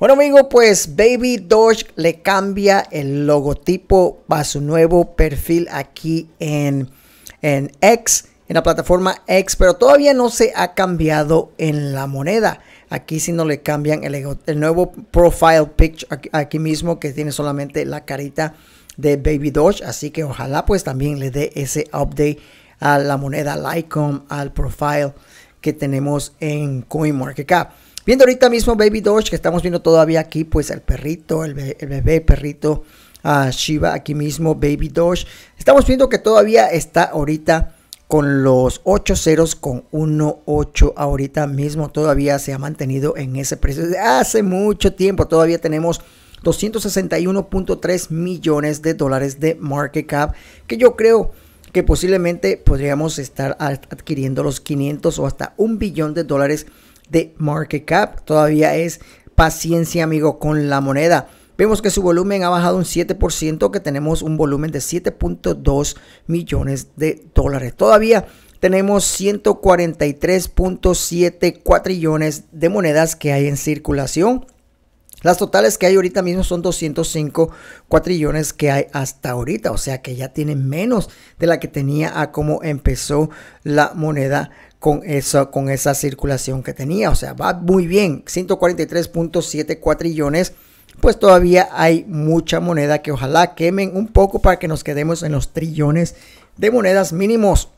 Bueno amigo, pues Baby Doge le cambia el logotipo a su nuevo perfil aquí en, en X, en la plataforma X, pero todavía no se ha cambiado en la moneda. Aquí si no le cambian el, nuevo profile picture aquí, mismo que tiene solamente la carita de Baby Doge, así que ojalá pues también le dé ese update a la moneda, Lycom, al profile que tenemos en CoinMarketCap. Viendo ahorita mismo Baby Doge, que estamos viendo todavía aquí, pues el perrito, el, bebé perrito Shiba ah, Shiva, aquí mismo Baby Doge. Estamos viendo que todavía está ahorita con los 8 ceros con 1.8 ahorita mismo todavía se ha mantenido en ese precio desde hace mucho tiempo todavía tenemos 261.3 millones de dólares de market cap que yo creo que posiblemente podríamos estar adquiriendo los 500 o hasta un billón de dólares de market cap. Todavía es paciencia, amigo, con la moneda. Vemos que su volumen ha bajado un 7%, que tenemos un volumen de 7.2 millones de dólares. Todavía tenemos 143.7 cuatrillones de monedas que hay en circulación. Las totales que hay ahorita mismo son 205 cuatrillones que hay hasta ahorita, o sea que ya tienen menos de la que tenía a cómo empezó la moneda con esa, con esa circulación que tenía. O sea, va muy bien. 143.74 trillones, Pues todavía hay mucha moneda que ojalá quemen un poco para que nos quedemos en los trillones de monedas mínimos.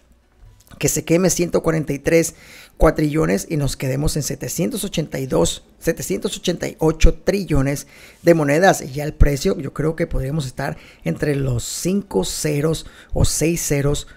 Que se queme 143 cuatrillones y nos quedemos en 782, 788 trillones de monedas. Y ya el precio, yo creo que podríamos estar entre los 5 ceros o 6 ceros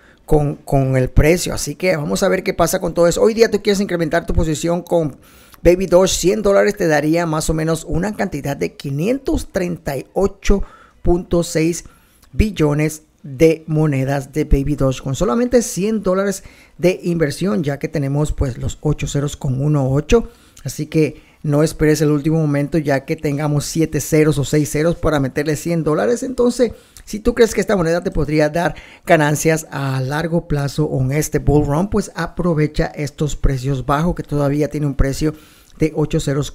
con, el precio. Así que vamos a ver qué pasa con todo eso. Hoy día tú quieres incrementar tu posición con Baby Doge. 100 dólares te daría más o menos una cantidad de 538.6 billones de monedas de Baby Doge con solamente 100 dólares de inversión ya que tenemos pues los 8 ceros con 1.8 así que no esperes el último momento ya que tengamos 7 ceros o 6 ceros para meterle 100 dólares. Entonces, si tú crees que esta moneda te podría dar ganancias a largo plazo en este bull run, pues aprovecha estos precios bajos que todavía tiene un precio de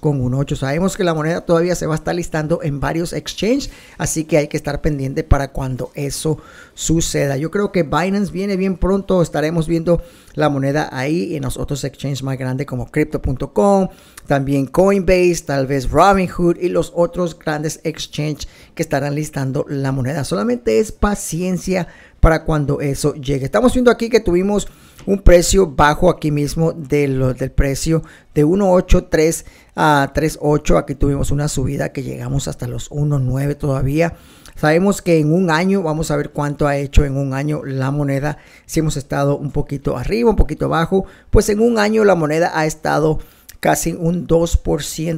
con Sabemos que la moneda todavía se va a estar listando en varios exchanges, así que hay que estar pendiente para cuando eso suceda. Yo creo que Binance viene bien pronto, estaremos viendo la moneda ahí en los otros exchanges más grandes como crypto.com, también Coinbase, tal vez Robinhood y los otros grandes exchanges que estarán listando la moneda. Solamente es paciencia para cuando eso llegue. Estamos viendo aquí que tuvimos un precio bajo aquí mismo de del precio de 1.83 a 3.8. Aquí tuvimos una subida que llegamos hasta los 1.9 todavía. Sabemos que en un año, vamos a ver cuánto ha hecho en un año la moneda. Si hemos estado un poquito arriba, un poquito abajo, pues en un año la moneda ha estado casi un 2%,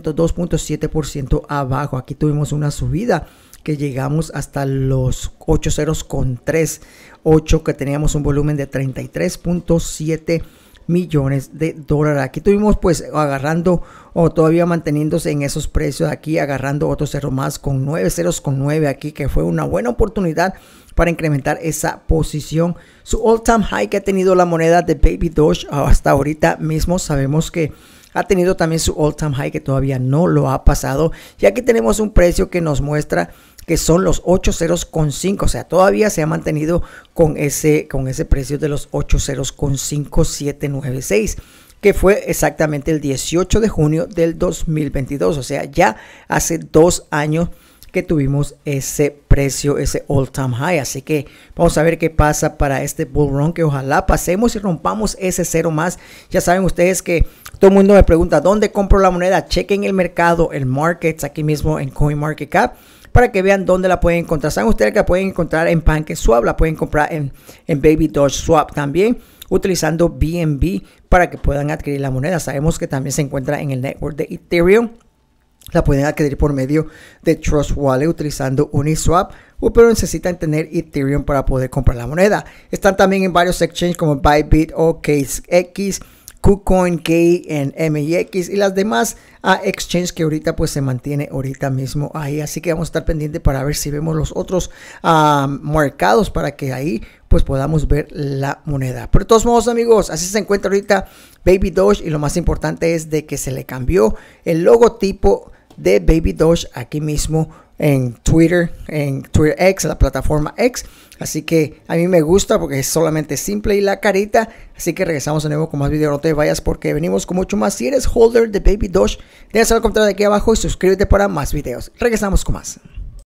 2.7% abajo. Aquí tuvimos una subida que llegamos hasta los 8 ceros con 8 que teníamos un volumen de 33.7 millones de dólares. Aquí tuvimos pues agarrando o todavía manteniéndose en esos precios aquí, agarrando otro ceros más con 9 ceros con 9 aquí, que fue una buena oportunidad para incrementar esa posición. Su all time high que ha tenido la moneda de Baby Doge hasta ahorita mismo sabemos que ha tenido también su all time high que todavía no lo ha pasado. Y aquí tenemos un precio que nos muestra que son los 8.0.5, o sea, todavía se ha mantenido con ese, con ese precio de los 8.0.5796 que fue exactamente el 18 de junio del 2022, o sea, ya hace dos años que tuvimos ese precio, ese all time high. Así que vamos a ver qué pasa para este bull run, que ojalá pasemos y rompamos ese cero más. Ya saben ustedes que todo el mundo me pregunta, ¿dónde compro la moneda? Chequen el mercado, el markets, aquí mismo en CoinMarketCap para que vean dónde la pueden encontrar. Saben ustedes que la pueden encontrar en PancakeSwap, la pueden comprar en, en Baby Swap también utilizando BNB para que puedan adquirir la moneda. Sabemos que también se encuentra en el network de Ethereum. La pueden adquirir por medio de Trust Wallet utilizando Uniswap, pero necesitan tener Ethereum para poder comprar la moneda. Están también en varios exchanges como Bybit, o CaseX en MX y las demás a ah, exchange que ahorita pues se mantiene ahorita mismo ahí. Así que vamos a estar pendiente para ver si vemos los otros ah, mercados para que ahí pues podamos ver la moneda. Pero de todos modos amigos, así se encuentra ahorita Baby Doge y lo más importante es de que se le cambió el logotipo de Baby Doge aquí mismo en Twitter, en Twitter X, la plataforma X. Así que a mí me gusta porque es solamente simple y la carita. Así que regresamos de nuevo con más video. No te vayas porque venimos con mucho más. Si eres holder de Baby Doge, déjame el comentario de aquí abajo y suscríbete para más videos. Regresamos con más.